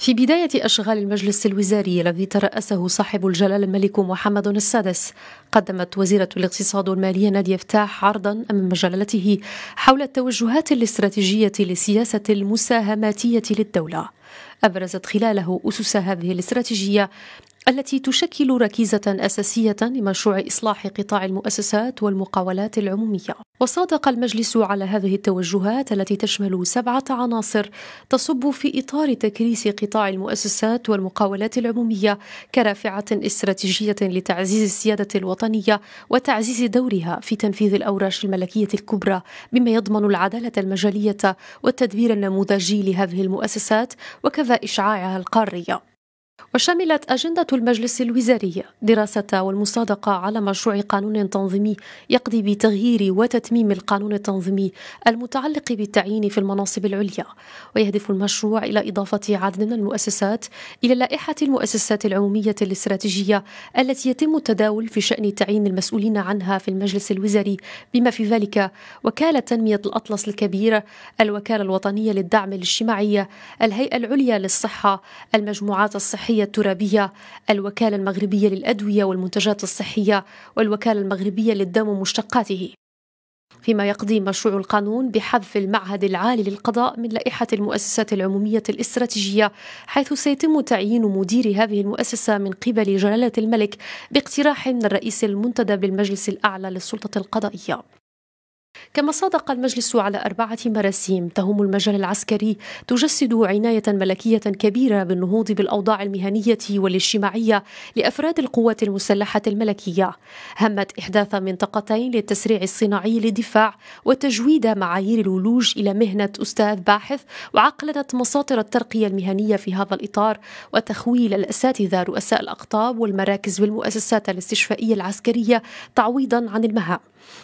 في بداية أشغال المجلس الوزاري الذي ترأسه صاحب الجلالة الملك محمد السادس قدمت وزيرة الاقتصاد والمالية نادية فتاح عرضا أمام جلالته حول التوجهات الاستراتيجية لسياسة المساهماتية للدولة أبرزت خلاله أسس هذه الاستراتيجية التي تشكل ركيزة أساسية لمشروع إصلاح قطاع المؤسسات والمقاولات العمومية وصادق المجلس على هذه التوجهات التي تشمل سبعة عناصر تصب في إطار تكريس قطاع المؤسسات والمقاولات العمومية كرافعة استراتيجية لتعزيز السيادة الوطنية وتعزيز دورها في تنفيذ الأوراش الملكية الكبرى بما يضمن العدالة المجالية والتدبير النموذجي لهذه المؤسسات وكذا إشعاعها القارية وشملت أجندة المجلس الوزاري دراسة والمصادقة على مشروع قانون تنظيمي يقضي بتغيير وتتميم القانون التنظيمي المتعلق بالتعيين في المناصب العليا ويهدف المشروع إلى إضافة عدد من المؤسسات إلى لائحة المؤسسات العمومية الاستراتيجية التي يتم التداول في شأن تعيين المسؤولين عنها في المجلس الوزاري بما في ذلك وكالة تنمية الأطلس الكبير الوكالة الوطنية للدعم الاجتماعي الهيئة العليا للصحة المجموعات الصحية الصحية الترابية الوكالة المغربية للأدوية والمنتجات الصحية والوكالة المغربية للدم ومشتقاته فيما يقضي مشروع القانون بحذف المعهد العالي للقضاء من لائحة المؤسسات العمومية الاستراتيجية حيث سيتم تعيين مدير هذه المؤسسة من قبل جلالة الملك باقتراح من الرئيس المنتدب للمجلس الأعلى للسلطة القضائية كما صادق المجلس على أربعة مراسيم تهم المجال العسكري تجسد عناية ملكية كبيرة بالنهوض بالأوضاع المهنية والاجتماعية لأفراد القوات المسلحة الملكية همت إحداث منطقتين للتسريع الصناعي للدفاع وتجويد معايير الولوج إلى مهنة أستاذ باحث وعقلت مصادر الترقية المهنية في هذا الإطار وتخويل الأساتذة رؤساء الأقطاب والمراكز والمؤسسات الاستشفائية العسكرية تعويضا عن المهام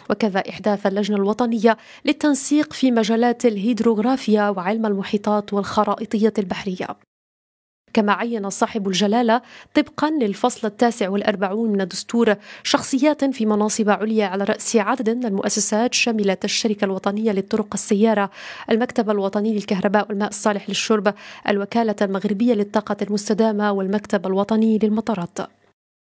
وكذا إحداث اللجنة الوطنية للتنسيق في مجالات الهيدروغرافيا وعلم المحيطات والخرائطية البحرية كما عين صاحب الجلالة طبقا للفصل التاسع والأربعون من الدستور شخصيات في مناصب عليا على رأس عدد من المؤسسات شملت الشركة الوطنية للطرق السيارة المكتب الوطني للكهرباء والماء الصالح للشرب الوكالة المغربية للطاقة المستدامة والمكتب الوطني للمطارات